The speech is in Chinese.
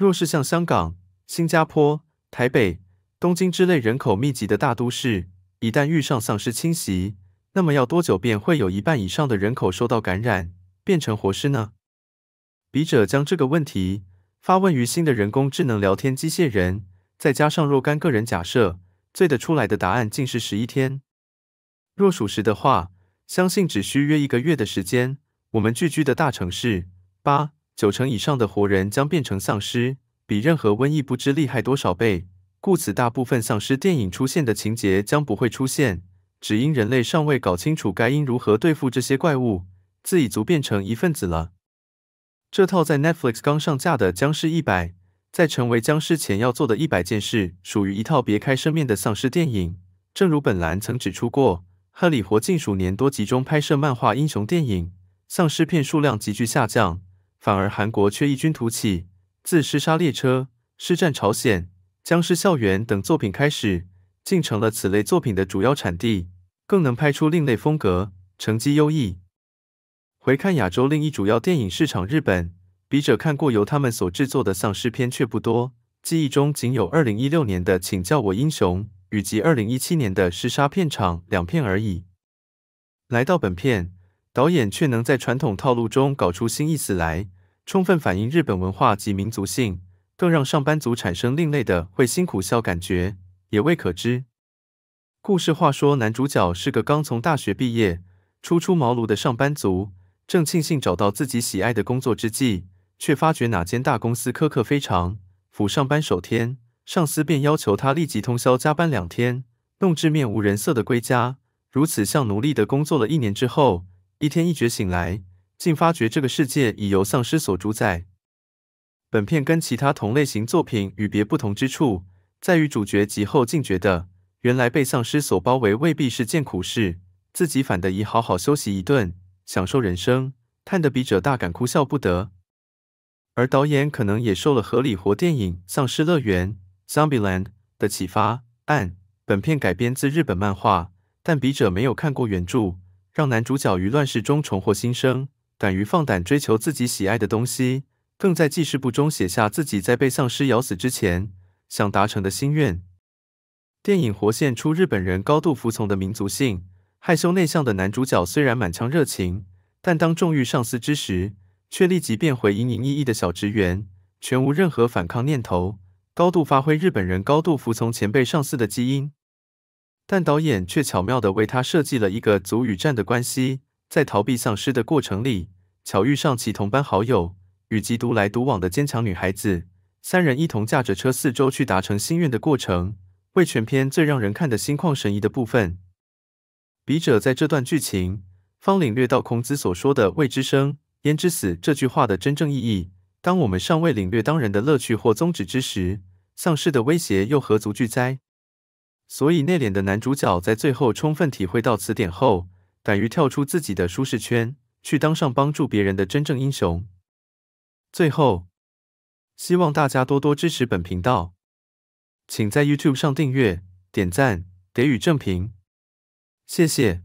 若是像香港、新加坡、台北、东京之类人口密集的大都市，一旦遇上丧尸侵袭，那么要多久便会有一半以上的人口受到感染，变成活尸呢？笔者将这个问题发问于新的人工智能聊天机械人，再加上若干个人假设，最得出来的答案竟是十一天。若属实的话，相信只需约一个月的时间，我们聚居的大城市八。九成以上的活人将变成丧尸，比任何瘟疫不知厉害多少倍。故此，大部分丧尸电影出现的情节将不会出现，只因人类尚未搞清楚该应如何对付这些怪物，自己足变成一份子了。这套在 Netflix 刚上架的《僵尸一百》在成为僵尸前要做的一百件事，属于一套别开生面的丧尸电影。正如本栏曾指出过，贺里活近数年多集中拍摄漫画英雄电影，丧尸片数量急剧下降。反而韩国却异军突起，自《尸杀列车》《尸战朝鲜》《僵尸校园》等作品开始，竟成了此类作品的主要产地，更能拍出另类风格，成绩优异。回看亚洲另一主要电影市场日本，笔者看过由他们所制作的丧尸片却不多，记忆中仅有2016年的《请叫我英雄》以及2017年的《尸杀片场》两片而已。来到本片，导演却能在传统套路中搞出新意思来。充分反映日本文化及民族性，更让上班族产生另类的会辛苦笑感觉，也未可知。故事话说，男主角是个刚从大学毕业、初出茅庐的上班族，正庆幸找到自己喜爱的工作之际，却发觉哪间大公司苛刻非常。甫上班首天，上司便要求他立即通宵加班两天，弄至面无人色的归家。如此像奴隶的工作了一年之后，一天一觉醒来。竟发觉这个世界已由丧尸所主宰。本片跟其他同类型作品与别不同之处，在于主角及后竟觉得原来被丧尸所包围未必是件苦事，自己反的已好好休息一顿，享受人生，叹得笔者大感哭笑不得。而导演可能也受了合理活电影《丧尸乐园》（Zombie Land） 的启发。按本片改编自日本漫画，但笔者没有看过原著，让男主角于乱世中重获新生。敢于放胆追求自己喜爱的东西，更在记事簿中写下自己在被丧尸咬死之前想达成的心愿。电影活现出日本人高度服从的民族性。害羞内向的男主角虽然满腔热情，但当众遇上司之时，却立即变回隐隐逸逸的小职员，全无任何反抗念头，高度发挥日本人高度服从前辈上司的基因。但导演却巧妙地为他设计了一个族与战的关系。在逃避丧尸的过程里，巧遇上其同班好友与其独来独往的坚强女孩子，三人一同驾着车四周去达成心愿的过程，为全片最让人看的心旷神怡的部分。笔者在这段剧情方领略到孔子所说的“未知生，焉知死”这句话的真正意义。当我们尚未领略当人的乐趣或宗旨之时，丧尸的威胁又何足惧哉？所以内敛的男主角在最后充分体会到此点后。敢于跳出自己的舒适圈，去当上帮助别人的真正英雄。最后，希望大家多多支持本频道，请在 YouTube 上订阅、点赞、给予正评，谢谢。